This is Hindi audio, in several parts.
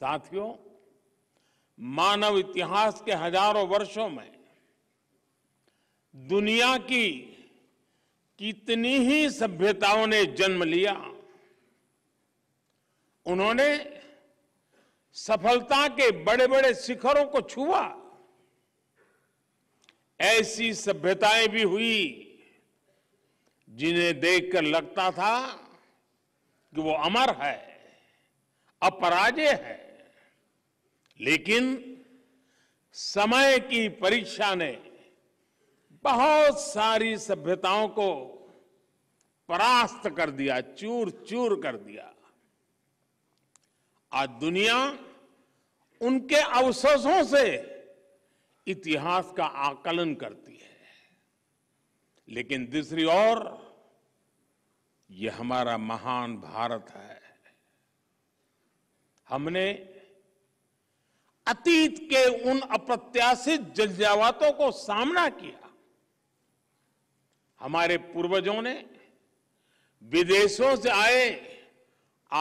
साथियों मानव इतिहास के हजारों वर्षों में दुनिया की कितनी ही सभ्यताओं ने जन्म लिया उन्होंने सफलता के बड़े बड़े शिखरों को छुआ ऐसी सभ्यताएं भी हुई जिन्हें देखकर लगता था कि वो अमर है अपराजय है लेकिन समय की परीक्षा ने बहुत सारी सभ्यताओं को परास्त कर दिया चूर चूर कर दिया आज दुनिया उनके अवशेषों से इतिहास का आकलन करती है लेकिन दूसरी ओर यह हमारा महान भारत है हमने अतीत के उन अप्रत्याशित जलजावातों को सामना किया हमारे पूर्वजों ने विदेशों से आए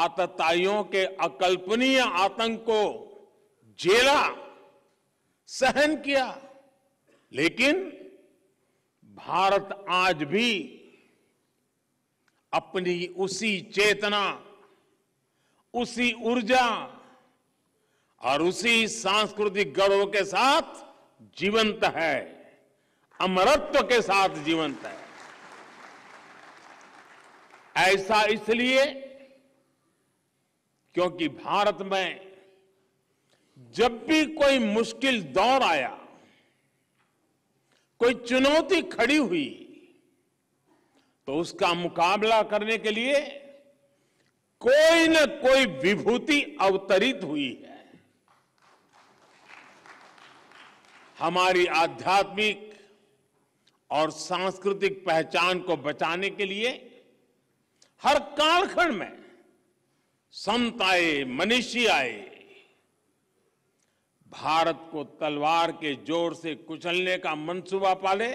आतताइयों के अकल्पनीय आतंक को झेला सहन किया लेकिन भारत आज भी अपनी उसी चेतना उसी ऊर्जा और उसी सांस्कृतिक गौरव के साथ जीवंत है अमरत्व के साथ जीवंत है ऐसा इसलिए क्योंकि भारत में जब भी कोई मुश्किल दौर आया कोई चुनौती खड़ी हुई तो उसका मुकाबला करने के लिए कोई न कोई विभूति अवतरित हुई है हमारी आध्यात्मिक और सांस्कृतिक पहचान को बचाने के लिए हर कालखंड में संत आए मनीषी आए भारत को तलवार के जोर से कुचलने का मनसूबा पाले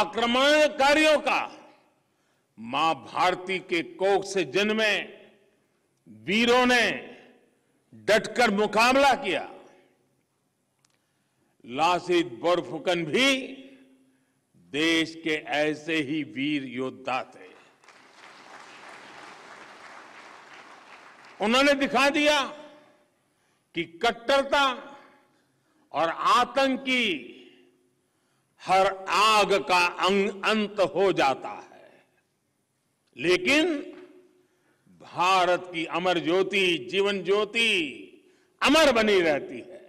आक्रमणकारियों का मां भारती के कोख से जन्मे वीरों ने डटकर मुकाबला किया लाशित बोरफुकन भी देश के ऐसे ही वीर योद्धा थे उन्होंने दिखा दिया कि कट्टरता और आतंक की हर आग का अंग अंत हो जाता है लेकिन भारत की अमर ज्योति जीवन ज्योति अमर बनी रहती है